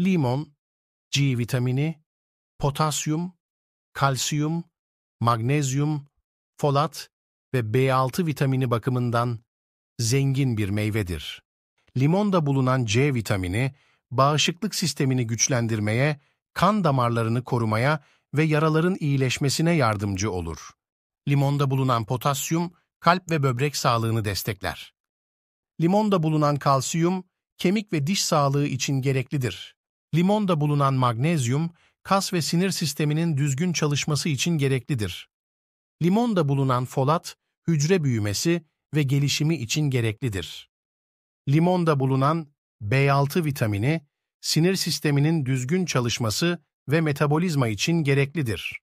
limon, C vitamini, potasyum, kalsiyum, magnezyum, folat ve B6 vitamini bakımından zengin bir meyvedir. Limonda bulunan C vitamini, bağışıklık sistemini güçlendirmeye, kan damarlarını korumaya ve yaraların iyileşmesine yardımcı olur. Limonda bulunan potasyum, kalp ve böbrek sağlığını destekler. Limonda bulunan kalsiyum, kemik ve diş sağlığı için gereklidir. Limonda bulunan magnezyum, kas ve sinir sisteminin düzgün çalışması için gereklidir. Limonda bulunan folat, hücre büyümesi ve gelişimi için gereklidir. Limonda bulunan B6 vitamini, sinir sisteminin düzgün çalışması ve metabolizma için gereklidir.